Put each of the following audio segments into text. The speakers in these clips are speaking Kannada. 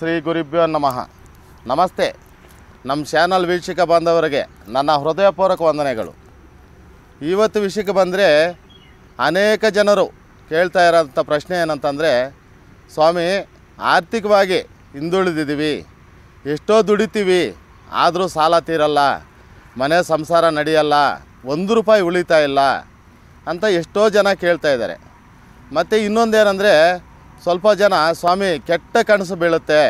ಶ್ರೀ ಗುರುಭ್ಯೋ ನಮಃ ನಮಸ್ತೆ ನಮ್ಮ ಚಾನಲ್ ವೀಕ್ಷಕ ಬಂದವರಿಗೆ ನನ್ನ ಹೃದಯಪೂರ್ವಕ ವಂದನೆಗಳು ಇವತ್ತು ವಿಷಯಕ್ಕೆ ಬಂದರೆ ಅನೇಕ ಜನರು ಕೇಳ್ತಾ ಇರೋಂಥ ಪ್ರಶ್ನೆ ಏನಂತಂದರೆ ಸ್ವಾಮಿ ಆರ್ಥಿಕವಾಗಿ ಹಿಂದುಳಿದಿದ್ದೀವಿ ಎಷ್ಟೋ ದುಡಿತೀವಿ ಆದರೂ ಸಾಲ ತೀರಲ್ಲ ಮನೆ ಸಂಸಾರ ನಡೆಯಲ್ಲ ಒಂದು ರೂಪಾಯಿ ಉಳಿತಾಯಿಲ್ಲ ಇಲ್ಲ ಅಂತ ಎಷ್ಟೋ ಜನ ಕೇಳ್ತಾ ಇದ್ದಾರೆ ಮತ್ತು ಇನ್ನೊಂದೇನೆಂದರೆ ಸ್ವಲ್ಪ ಜನ ಸ್ವಾಮಿ ಕೆಟ್ಟ ಕನಸು ಬೀಳುತ್ತೆ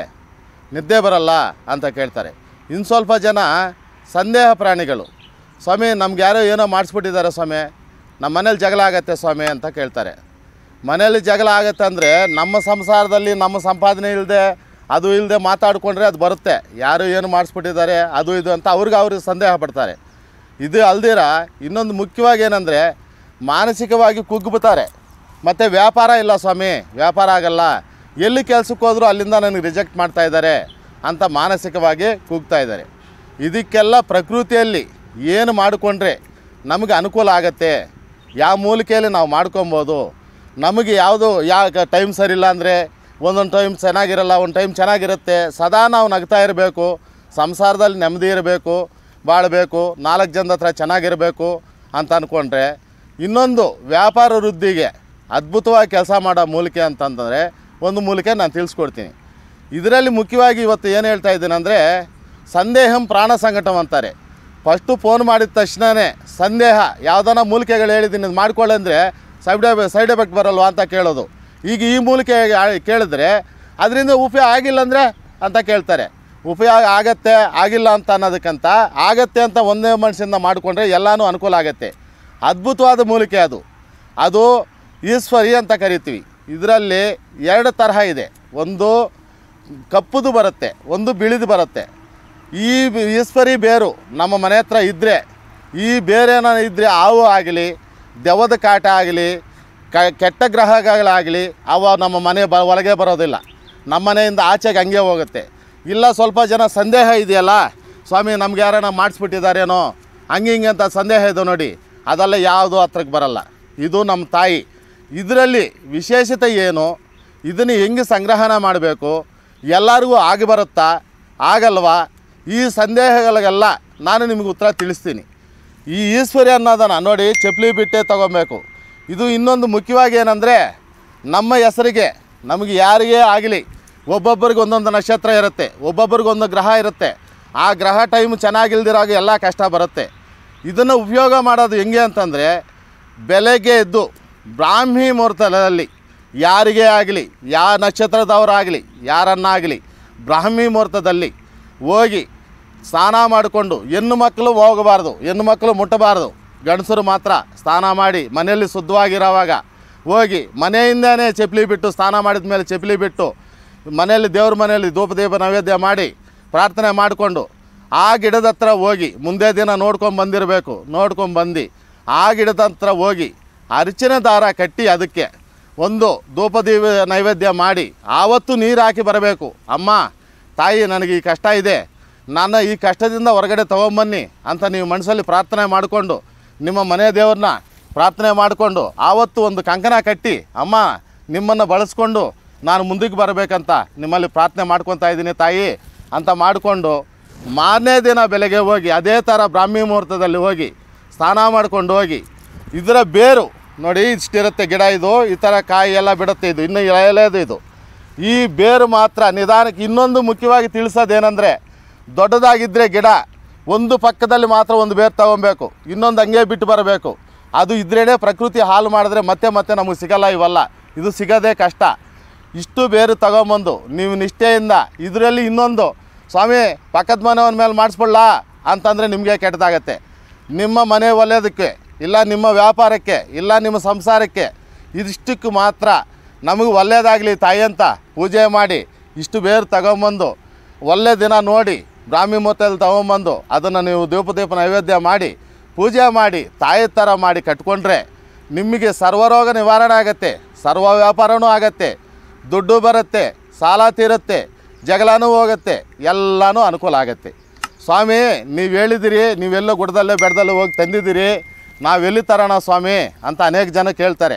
ನಿದ್ದೆ ಬರಲ್ಲ ಅಂತ ಕೇಳ್ತಾರೆ ಇನ್ನು ಸ್ವಲ್ಪ ಜನ ಸಂದೇಹ ಪ್ರಾಣಿಗಳು ಸ್ವಾಮಿ ನಮ್ಗೆ ಯಾರೋ ಏನೋ ಮಾಡಿಸ್ಬಿಟ್ಟಿದ್ದಾರೆ ಸ್ವಾಮಿ ನಮ್ಮ ಮನೇಲಿ ಜಗಳ ಆಗತ್ತೆ ಸ್ವಾಮಿ ಅಂತ ಕೇಳ್ತಾರೆ ಮನೇಲಿ ಜಗಳ ಆಗತ್ತೆ ಅಂದರೆ ನಮ್ಮ ಸಂಸಾರದಲ್ಲಿ ನಮ್ಮ ಸಂಪಾದನೆ ಇಲ್ಲದೆ ಅದು ಇಲ್ಲದೆ ಮಾತಾಡಿಕೊಂಡ್ರೆ ಅದು ಬರುತ್ತೆ ಯಾರು ಏನು ಮಾಡಿಸ್ಬಿಟ್ಟಿದ್ದಾರೆ ಅದು ಇದು ಅಂತ ಅವ್ರಿಗೆ ಅವ್ರಿಗೆ ಸಂದೇಹ ಪಡ್ತಾರೆ ಇದು ಅಲ್ದಿರ ಇನ್ನೊಂದು ಮುಖ್ಯವಾಗಿ ಏನಂದರೆ ಮಾನಸಿಕವಾಗಿ ಕುಗ್ಗುಬಿಡ್ತಾರೆ ಮತ್ತು ವ್ಯಾಪಾರ ಇಲ್ಲ ಸ್ವಾಮಿ ವ್ಯಾಪಾರ ಆಗಲ್ಲ ಎಲ್ಲಿ ಕೆಲಸಕ್ಕೆ ಹೋದರೂ ಅಲ್ಲಿಂದ ನನಗೆ ರಿಜೆಕ್ಟ್ ಮಾಡ್ತಾ ಇದ್ದಾರೆ ಅಂತ ಮಾನಸಿಕವಾಗಿ ಕೂಗ್ತಾ ಇದ್ದಾರೆ ಇದಕ್ಕೆಲ್ಲ ಪ್ರಕೃತಿಯಲ್ಲಿ ಏನು ಮಾಡಿಕೊಂಡ್ರೆ ನಮಗೆ ಅನುಕೂಲ ಆಗತ್ತೆ ಯಾವ ಮೂಲಿಕೆಯಲ್ಲಿ ನಾವು ಮಾಡ್ಕೊಬೋದು ನಮಗೆ ಯಾವುದು ಯಾವ ಟೈಮ್ ಇಲ್ಲ ಅಂದರೆ ಒಂದೊಂದು ಟೈಮ್ ಚೆನ್ನಾಗಿರಲ್ಲ ಒಂದು ಟೈಮ್ ಚೆನ್ನಾಗಿರುತ್ತೆ ಸದಾ ನಾವು ನಗ್ತಾ ಇರಬೇಕು ಸಂಸಾರದಲ್ಲಿ ನೆಮ್ಮದಿ ಇರಬೇಕು ಬಾಳಬೇಕು ನಾಲ್ಕು ಜನದ ಹತ್ರ ಚೆನ್ನಾಗಿರಬೇಕು ಅಂತ ಅಂದ್ಕೊಂಡ್ರೆ ಇನ್ನೊಂದು ವ್ಯಾಪಾರ ವೃದ್ಧಿಗೆ ಅದ್ಭುತವಾಗಿ ಕೆಲಸ ಮಾಡೋ ಮೂಲಿಕೆ ಅಂತಂದರೆ ಒಂದು ಮೂಲಿಕೆ ನಾನು ತಿಳಿಸ್ಕೊಡ್ತೀನಿ ಇದರಲ್ಲಿ ಮುಖ್ಯವಾಗಿ ಇವತ್ತು ಏನು ಹೇಳ್ತಾ ಇದ್ದೀನಿ ಸಂದೇಹಂ ಪ್ರಾಣ ಸಂಘಟಂ ಅಂತಾರೆ ಫಸ್ಟು ಫೋನ್ ಮಾಡಿದ ತಕ್ಷಣವೇ ಸಂದೇಹ ಯಾವುದನ್ನ ಮೂಲಿಕೆಗಳು ಹೇಳಿದ್ದೀನಿ ಇದು ಅಂದರೆ ಸೈಡ್ ಸೈಡ್ ಎಫೆಕ್ಟ್ ಬರಲ್ವಾ ಅಂತ ಕೇಳೋದು ಈಗ ಈ ಮೂಲಿಕೆ ಕೇಳಿದ್ರೆ ಅದರಿಂದ ಉಪಯೋಗ ಆಗಿಲ್ಲ ಅಂದರೆ ಅಂತ ಕೇಳ್ತಾರೆ ಉಪಯೋಗ ಆಗತ್ತೆ ಆಗಿಲ್ಲ ಅಂತ ಅನ್ನೋದಕ್ಕಂತ ಆಗತ್ತೆ ಅಂತ ಒಂದೇ ಮನಸ್ಸಿಂದ ಮಾಡಿಕೊಂಡ್ರೆ ಎಲ್ಲನೂ ಅನುಕೂಲ ಆಗತ್ತೆ ಅದ್ಭುತವಾದ ಮೂಲಿಕೆ ಅದು ಅದು ಈಶ್ವರಿ ಅಂತ ಕರಿತೀವಿ ಇದರಲ್ಲಿ ಎರಡು ತರಹ ಇದೆ ಒಂದು ಕಪ್ಪುದು ಬರುತ್ತೆ ಒಂದು ಬಿಳಿದು ಬರುತ್ತೆ ಈ ಈಶ್ವರಿ ಬೇರು ನಮ್ಮ ಮನೆ ಹತ್ರ ಇದ್ದರೆ ಈ ಬೇರೇನ ಇದ್ದರೆ ಹಾವು ಆಗಲಿ ದೆವದ ಕಾಟ ಆಗಲಿ ಕ ಕೆಟ್ಟ ಗ್ರಹಗಳಾಗಲಿ ಅವ ನಮ್ಮ ಮನೆ ಬ ಒಳಗೆ ಬರೋದಿಲ್ಲ ನಮ್ಮ ಮನೆಯಿಂದ ಆಚೆಗೆ ಹಂಗೆ ಹೋಗುತ್ತೆ ಇಲ್ಲ ಸ್ವಲ್ಪ ಜನ ಸಂದೇಹ ಇದೆಯಲ್ಲ ಸ್ವಾಮಿ ನಮ್ಗೆ ಯಾರನ್ನ ಮಾಡಿಸ್ಬಿಟ್ಟಿದ್ದಾರೇನೋ ಹಂಗೆ ಹಿಂಗೆ ಅಂತ ಸಂದೇಹ ಇದೆ ನೋಡಿ ಅದೆಲ್ಲ ಯಾವುದೂ ಹತ್ರಕ್ಕೆ ಬರಲ್ಲ ಇದು ನಮ್ಮ ತಾಯಿ ಇದರಲ್ಲಿ ವಿಶೇಷತೆ ಏನು ಇದನ್ನು ಹೆಂಗೆ ಸಂಗ್ರಹಣ ಮಾಡಬೇಕು ಎಲ್ಲರಿಗೂ ಆಗಿ ಬರುತ್ತಾ ಆಗಲ್ವಾ ಈ ಸಂದೇಹಗಳಿಗೆಲ್ಲ ನಾನು ನಿಮಗೆ ಉತ್ತರ ತಿಳಿಸ್ತೀನಿ ಈ ಈಶ್ವರಿ ಅನ್ನೋದನ್ನು ನೋಡಿ ಚಪ್ಪಲಿ ಬಿಟ್ಟೆ ತೊಗೊಬೇಕು ಇದು ಇನ್ನೊಂದು ಮುಖ್ಯವಾಗಿ ಏನಂದರೆ ನಮ್ಮ ಹೆಸರಿಗೆ ನಮಗೆ ಯಾರಿಗೆ ಆಗಲಿ ಒಬ್ಬೊಬ್ಬರಿಗೆ ಒಂದೊಂದು ನಕ್ಷತ್ರ ಇರುತ್ತೆ ಒಬ್ಬೊಬ್ಬರಿಗೊಂದು ಗ್ರಹ ಇರುತ್ತೆ ಆ ಗ್ರಹ ಟೈಮ್ ಹಾಗೆ ಎಲ್ಲ ಕಷ್ಟ ಬರುತ್ತೆ ಇದನ್ನು ಉಪಯೋಗ ಮಾಡೋದು ಹೆಂಗೆ ಅಂತಂದರೆ ಬೆಲೆಗೆ ಎದ್ದು ಬ್ರಾಹ್ಮಿ ಮುಹೂರ್ತದಲ್ಲಿ ಯಾರಿಗೇ ಆಗಲಿ ಯಾವ ನಕ್ಷತ್ರದವರಾಗಲಿ ಯಾರನ್ನಾಗಲಿ ಬ್ರಾಹ್ಮಿ ಮುಹೂರ್ತದಲ್ಲಿ ಹೋಗಿ ಸ್ನಾನ ಮಾಡಿಕೊಂಡು ಹೆಣ್ಣು ಮಕ್ಕಳು ಹೋಗಬಾರ್ದು ಹೆಣ್ಣು ಮಕ್ಕಳು ಮುಟ್ಟಬಾರ್ದು ಗಂಡಸರು ಮಾತ್ರ ಸ್ನಾನ ಮಾಡಿ ಮನೆಯಲ್ಲಿ ಶುದ್ಧವಾಗಿರೋವಾಗ ಹೋಗಿ ಮನೆಯಿಂದನೇ ಚಪ್ಪಲಿ ಬಿಟ್ಟು ಸ್ನಾನ ಮಾಡಿದ ಮೇಲೆ ಚಪ್ಪಲಿ ಬಿಟ್ಟು ಮನೆಯಲ್ಲಿ ದೇವ್ರ ಮನೆಯಲ್ಲಿ ದೀಪ ನೈವೇದ್ಯ ಮಾಡಿ ಪ್ರಾರ್ಥನೆ ಮಾಡಿಕೊಂಡು ಆ ಗಿಡದ ಹತ್ರ ಹೋಗಿ ಮುಂದೆ ದಿನ ನೋಡ್ಕೊಂಡು ಬಂದಿರಬೇಕು ನೋಡ್ಕೊಂಡು ಬಂದು ಆ ಗಿಡದ ಹತ್ರ ಹೋಗಿ ಅರ್ಚನೆ ದಾರ ಕಟ್ಟಿ ಅದಕ್ಕೆ ಒಂದು ಧೂಪದೀವ ನೈವೇದ್ಯ ಮಾಡಿ ಆವತ್ತು ನೀರು ಹಾಕಿ ಬರಬೇಕು ಅಮ್ಮ ತಾಯಿ ನನಗೆ ಈ ಕಷ್ಟ ಇದೆ ನಾನು ಈ ಕಷ್ಟದಿಂದ ಹೊರಗಡೆ ತೊಗೊಂಬನ್ನಿ ಅಂತ ನೀವು ಮನಸ್ಸಲ್ಲಿ ಪ್ರಾರ್ಥನೆ ಮಾಡಿಕೊಂಡು ನಿಮ್ಮ ಮನೆ ದೇವ್ರನ್ನ ಪ್ರಾರ್ಥನೆ ಮಾಡಿಕೊಂಡು ಆವತ್ತು ಒಂದು ಕಂಕಣ ಕಟ್ಟಿ ಅಮ್ಮ ನಿಮ್ಮನ್ನು ಬಳಸ್ಕೊಂಡು ನಾನು ಮುಂದಕ್ಕೆ ಬರಬೇಕಂತ ನಿಮ್ಮಲ್ಲಿ ಪ್ರಾರ್ಥನೆ ಮಾಡ್ಕೊತಾ ಇದ್ದೀನಿ ತಾಯಿ ಅಂತ ಮಾಡಿಕೊಂಡು ಮಾರನೇ ದಿನ ಬೆಳಗ್ಗೆ ಹೋಗಿ ಅದೇ ಥರ ಬ್ರಾಹ್ಮಿ ಮುಹೂರ್ತದಲ್ಲಿ ಹೋಗಿ ಸ್ನಾನ ಮಾಡ್ಕೊಂಡು ಹೋಗಿ ಇದರ ಬೇರು ನೋಡಿ ಇಷ್ಟಿರುತ್ತೆ ಗಿಡ ಇದು ಈ ಥರ ಕಾಯಿ ಎಲ್ಲ ಬಿಡುತ್ತೆ ಇದು ಇನ್ನೂ ಎಳೆಯದು ಇದು ಈ ಬೇರು ಮಾತ್ರ ನಿಧಾನಕ್ಕೆ ಇನ್ನೊಂದು ಮುಖ್ಯವಾಗಿ ತಿಳಿಸೋದೇನೆಂದರೆ ದೊಡ್ಡದಾಗಿದ್ದರೆ ಗಿಡ ಒಂದು ಪಕ್ಕದಲ್ಲಿ ಮಾತ್ರ ಒಂದು ಬೇರು ತಗೊಬೇಕು ಇನ್ನೊಂದು ಹಂಗೆ ಬಿಟ್ಟು ಬರಬೇಕು ಅದು ಇದ್ರೇ ಪ್ರಕೃತಿ ಹಾಲು ಮಾಡಿದ್ರೆ ಮತ್ತೆ ಮತ್ತೆ ನಮಗೆ ಸಿಗಲ್ಲ ಇವಲ್ಲ ಇದು ಸಿಗೋದೇ ಕಷ್ಟ ಇಷ್ಟು ಬೇರು ತಗೊಂಬಂದು ನೀವು ನಿಷ್ಠೆಯಿಂದ ಇದರಲ್ಲಿ ಇನ್ನೊಂದು ಸ್ವಾಮಿ ಪಕ್ಕದ ಮನೆಯವನ ಮೇಲೆ ಮಾಡಿಸ್ಬಿಡ್ಲಾ ಅಂತಂದರೆ ನಿಮಗೆ ಕೆಟ್ಟದಾಗತ್ತೆ ನಿಮ್ಮ ಮನೆ ಒಳ್ಳೆಯದಕ್ಕೆ ಇಲ್ಲ ನಿಮ್ಮ ವ್ಯಾಪಾರಕ್ಕೆ ಇಲ್ಲ ನಿಮ್ಮ ಸಂಸಾರಕ್ಕೆ ಇದಿಷ್ಟಕ್ಕೆ ಮಾತ್ರ ನಮಗೆ ಒಳ್ಳೆಯದಾಗಲಿ ತಾಯಿ ಅಂತ ಪೂಜೆ ಮಾಡಿ ಇಷ್ಟು ಬೇರು ತಗೊಂಬಂದು ಒಳ್ಳೆ ದಿನ ನೋಡಿ ಬ್ರಾಹ್ಮಿ ಮುಹೂರ್ತದಲ್ಲಿ ತಗೊಂಬಂದು ಅದನ್ನು ನೀವು ದೀಪ ದೀಪ ನೈವೇದ್ಯ ಮಾಡಿ ಪೂಜೆ ಮಾಡಿ ತಾಯಿ ಥರ ಮಾಡಿ ಕಟ್ಕೊಂಡ್ರೆ ನಿಮಗೆ ಸರ್ವರೋಗ ನಿವಾರಣೆ ಆಗುತ್ತೆ ಸರ್ವ ವ್ಯಾಪಾರವೂ ಆಗತ್ತೆ ದುಡ್ಡು ಬರುತ್ತೆ ಸಾಲ ತೀರುತ್ತೆ ಜಗಳನೂ ಹೋಗುತ್ತೆ ಎಲ್ಲನೂ ಅನುಕೂಲ ಆಗುತ್ತೆ ಸ್ವಾಮಿ ನೀವು ಹೇಳಿದಿರಿ ನೀವೆಲ್ಲೋ ಗುಡ್ದಲ್ಲೇ ಬೆಡ್ದಲ್ಲೇ ಹೋಗಿ ತಂದಿದ್ದೀರಿ ನಾವೆಲ್ಲಿ ತರೋಣ ಸ್ವಾಮಿ ಅಂತ ಅನೇಕ ಜನ ಕೇಳ್ತಾರೆ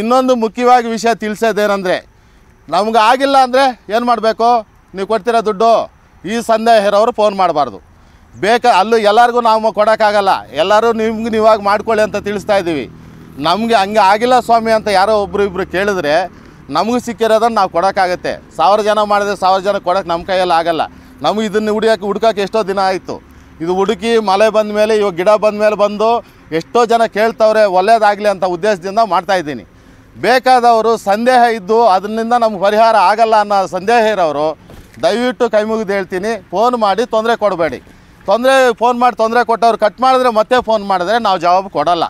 ಇನ್ನೊಂದು ಮುಖ್ಯವಾಗಿ ವಿಷಯ ತಿಳಿಸೋದೇನೆಂದರೆ ನಮ್ಗೆ ಆಗಿಲ್ಲ ಅಂದರೆ ಏನು ಮಾಡಬೇಕು ನೀವು ಕೊಡ್ತೀರಾ ದುಡ್ಡು ಈ ಸಂದೇಹರವರು ಫೋನ್ ಮಾಡಬಾರ್ದು ಬೇಕಾ ಅಲ್ಲೂ ಎಲ್ಲರಿಗೂ ನಾವು ಕೊಡೋಕ್ಕಾಗಲ್ಲ ಎಲ್ಲರೂ ನಿಮ್ಗೆ ನೀವಾಗ ಮಾಡ್ಕೊಳ್ಳಿ ಅಂತ ತಿಳಿಸ್ತಾ ಇದ್ದೀವಿ ನಮಗೆ ಹಂಗೆ ಆಗಿಲ್ಲ ಸ್ವಾಮಿ ಅಂತ ಯಾರೋ ಒಬ್ಬರು ಇಬ್ಬರು ಕೇಳಿದ್ರೆ ನಮಗೆ ಸಿಕ್ಕಿರೋದನ್ನು ನಾವು ಕೊಡೋಕ್ಕಾಗತ್ತೆ ಸಾವಿರ ಜನ ಮಾಡಿದ್ರೆ ಸಾವಿರ ಜನ ಕೊಡೋಕ್ಕೆ ನಮ್ಮ ಕೈಯಲ್ಲಿ ಆಗಲ್ಲ ನಮಗೆ ಇದನ್ನು ಹುಡಿಯಾಕೆ ಹುಡುಕಕ್ಕೆ ಎಷ್ಟೋ ದಿನ ಆಯಿತು ಇದು ಹುಡುಕಿ ಮಳೆ ಬಂದ ಮೇಲೆ ಇವಾಗ ಗಿಡ ಬಂದ ಮೇಲೆ ಬಂದು ಎಷ್ಟೋ ಜನ ಕೇಳ್ತವ್ರೆ ಒಳ್ಳೇದಾಗಲಿ ಅಂತ ಉದ್ದೇಶದಿಂದ ಮಾಡ್ತಾಯಿದ್ದೀನಿ ಬೇಕಾದವರು ಸಂದೇಹ ಇದ್ದು ಅದರಿಂದ ನಮ್ಗೆ ಪರಿಹಾರ ಆಗಲ್ಲ ಅನ್ನೋ ಸಂದೇಹ ಇರೋರು ದಯವಿಟ್ಟು ಕೈ ಮುಗಿದು ಹೇಳ್ತೀನಿ ಫೋನ್ ಮಾಡಿ ತೊಂದರೆ ಕೊಡಬೇಡಿ ತೊಂದರೆ ಫೋನ್ ಮಾಡಿ ತೊಂದರೆ ಕೊಟ್ಟವ್ರು ಕಟ್ ಮಾಡಿದ್ರೆ ಮತ್ತೆ ಫೋನ್ ಮಾಡಿದ್ರೆ ನಾವು ಜವಾಬು ಕೊಡಲ್ಲ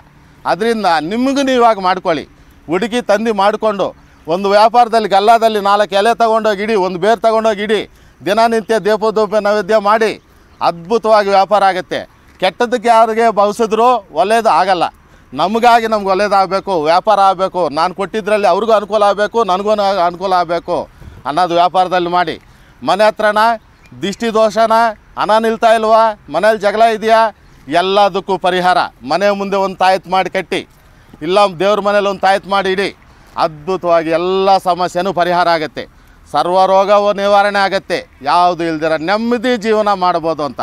ಅದರಿಂದ ನಿಮಗೂ ಇವಾಗ ಮಾಡ್ಕೊಳ್ಳಿ ಹುಡುಗಿ ತಂದು ಮಾಡಿಕೊಂಡು ಒಂದು ವ್ಯಾಪಾರದಲ್ಲಿ ಗಲ್ಲಾದಲ್ಲಿ ನಾಲ್ಕು ಎಲೆ ತೊಗೊಂಡೋಗಿ ಇಡಿ ಒಂದು ಬೇರು ತೊಗೊಂಡೋಗಿ ಇಡಿ ದಿನನಿತ್ಯ ದೀಪದೂಪ ನೈವೇದ್ಯ ಮಾಡಿ ಅದ್ಭುತವಾಗಿ ವ್ಯಾಪಾರ ಆಗುತ್ತೆ ಕೆಟ್ಟದಕ್ಕೆ ಯಾರಿಗೆ ಭಾವಿಸಿದ್ರೂ ಒಳ್ಳೆಯದು ಆಗಲ್ಲ ನಮಗಾಗಿ ನಮ್ಗೆ ಒಳ್ಳೇದಾಗಬೇಕು ವ್ಯಾಪಾರ ಆಗಬೇಕು ನಾನು ಕೊಟ್ಟಿದ್ದರಲ್ಲಿ ಅವ್ರಿಗೂ ಅನುಕೂಲ ಆಗಬೇಕು ನನಗೂ ಅನುಕೂಲ ಆಗಬೇಕು ಅನ್ನೋದು ವ್ಯಾಪಾರದಲ್ಲಿ ಮಾಡಿ ಮನೆ ಹತ್ರನ ದಿಷ್ಟಿದೋಷನ ಹಣ ನಿಲ್ತಾ ಇಲ್ವಾ ಮನೇಲಿ ಜಗಳ ಇದೆಯಾ ಎಲ್ಲದಕ್ಕೂ ಪರಿಹಾರ ಮನೆ ಮುಂದೆ ಒಂದು ತಾಯತ್ ಮಾಡಿ ಕಟ್ಟಿ ಇಲ್ಲ ದೇವ್ರ ಮನೇಲಿ ಒಂದು ತಾಯತ್ ಮಾಡಿ ಇಡಿ ಅದ್ಭುತವಾಗಿ ಎಲ್ಲ ಸಮಸ್ಯೆನೂ ಪರಿಹಾರ ಆಗುತ್ತೆ ಸರ್ವರೋಗವು ನಿವಾರಣೆ ಆಗತ್ತೆ ಯಾವುದು ಇಲ್ದಿರ ನೆಮ್ಮದಿ ಜೀವನ ಮಾಡ್ಬೋದು ಅಂತ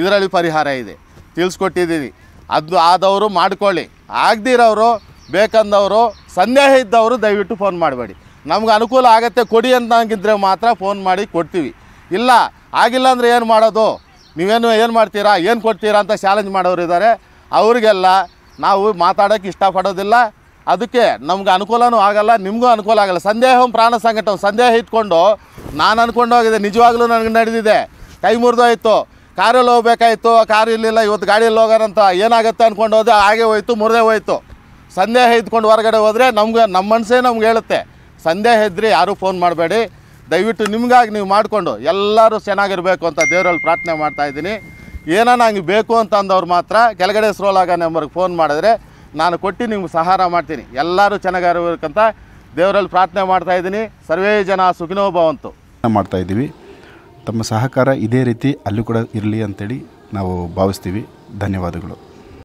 ಇದರಲ್ಲಿ ಪರಿಹಾರ ಇದೆ ತಿಳಿಸ್ಕೊಟ್ಟಿದ್ದೀವಿ ಅದು ಆದವರು ಮಾಡ್ಕೊಳ್ಳಿ ಆಗದಿರೋರು ಬೇಕಂದವರು ಸಂದೇಹ ಇದ್ದವರು ದಯವಿಟ್ಟು ಫೋನ್ ಮಾಡಬೇಡಿ ನಮ್ಗೆ ಅನುಕೂಲ ಆಗತ್ತೆ ಕೊಡಿ ಅಂತಂಗಿದ್ರೆ ಮಾತ್ರ ಫೋನ್ ಮಾಡಿ ಕೊಡ್ತೀವಿ ಇಲ್ಲ ಆಗಿಲ್ಲ ಅಂದರೆ ಏನು ಮಾಡೋದು ನೀವೇನು ಏನು ಮಾಡ್ತೀರಾ ಏನು ಕೊಡ್ತೀರಾ ಅಂತ ಚಾಲೆಂಜ್ ಮಾಡೋರು ಇದ್ದಾರೆ ಅವರಿಗೆಲ್ಲ ನಾವು ಮಾತಾಡೋಕ್ಕೆ ಇಷ್ಟಪಡೋದಿಲ್ಲ ಅದಕ್ಕೆ ನಮ್ಗೆ ಅನುಕೂಲನೂ ಆಗಲ್ಲ ನಿಮಗೂ ಅನುಕೂಲ ಆಗಲ್ಲ ಸಂದೇಹ ಪ್ರಾಣ ಸಂಕಟಂ ಸಂದೇಹ ಇಟ್ಕೊಂಡು ನಾನು ಅನ್ಕೊಂಡು ಹೋಗಿದೆ ನಿಜವಾಗ್ಲೂ ನನಗೆ ನಡೆದಿದೆ ಕೈ ಮುರಿದೋಯ್ತು ಕಾರಲ್ಲಿ ಹೋಗ್ಬೇಕಾಯ್ತು ಕಾರ್ ಇಲ್ಲಿಲ್ಲ ಇವತ್ತು ಗಾಡಿಯಲ್ಲಿ ಹೋಗೋರಂತ ಏನಾಗುತ್ತೆ ಅಂದ್ಕೊಂಡು ಹೋದೆ ಹಾಗೆ ಹೋಯ್ತು ಮುರಿದೇ ಹೋಯ್ತು ಸಂದೇಹ ಇದ್ಕೊಂಡು ಹೊರಗಡೆ ಹೋದರೆ ನಮ್ಗೆ ನಮ್ಮ ಮನಸ್ಸೇ ನಮ್ಗೆ ಹೇಳುತ್ತೆ ಸಂದೇಹ ಇದ್ದರೆ ಯಾರೂ ಫೋನ್ ಮಾಡಬೇಡಿ ದಯವಿಟ್ಟು ನಿಮಗಾಗಿ ನೀವು ಮಾಡಿಕೊಂಡು ಎಲ್ಲರೂ ಚೆನ್ನಾಗಿರಬೇಕು ಅಂತ ದೇವರಲ್ಲಿ ಪ್ರಾರ್ಥನೆ ಮಾಡ್ತಾಯಿದ್ದೀನಿ ಏನೋ ನಂಗೆ ಬೇಕು ಅಂತ ಅಂದವ್ರು ಮಾತ್ರ ಕೆಳಗಡೆ ಸ್ರೋಲ್ ನಂಬರ್ಗೆ ಫೋನ್ ಮಾಡಿದ್ರೆ ನಾನು ಕೊಟ್ಟು ನಿಮ್ಗೆ ಸಹಾರ ಮಾಡ್ತೀನಿ ಎಲ್ಲರೂ ಚೆನ್ನಾಗಿರಬೇಕಂತ ದೇವರಲ್ಲಿ ಪ್ರಾರ್ಥನೆ ಮಾಡ್ತಾ ಇದ್ದೀನಿ ಸರ್ವೇ ಜನ ಭವಂತು ಮಾಡ್ತಾ ಇದ್ದೀವಿ ತಮ್ಮ ಸಹಕಾರ ಇದೇ ರೀತಿ ಅಲ್ಲೂ ಕೂಡ ಇರಲಿ ಅಂತೇಳಿ ನಾವು ಭಾವಿಸ್ತೀವಿ ಧನ್ಯವಾದಗಳು